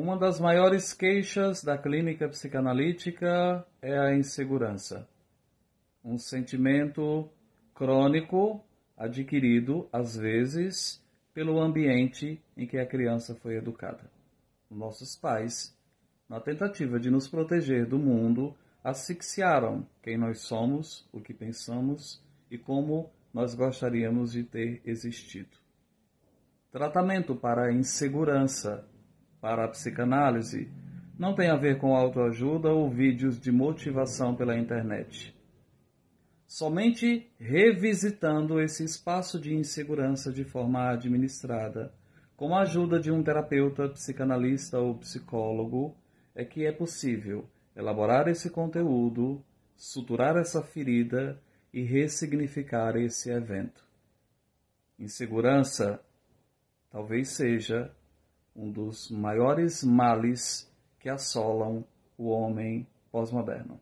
Uma das maiores queixas da clínica psicanalítica é a insegurança, um sentimento crônico adquirido, às vezes, pelo ambiente em que a criança foi educada. Nossos pais, na tentativa de nos proteger do mundo, asfixiaram quem nós somos, o que pensamos e como nós gostaríamos de ter existido. Tratamento para a insegurança para a psicanálise não tem a ver com autoajuda ou vídeos de motivação pela internet. Somente revisitando esse espaço de insegurança de forma administrada, com a ajuda de um terapeuta, psicanalista ou psicólogo, é que é possível elaborar esse conteúdo, suturar essa ferida e ressignificar esse evento. Insegurança talvez seja um dos maiores males que assolam o homem pós-moderno.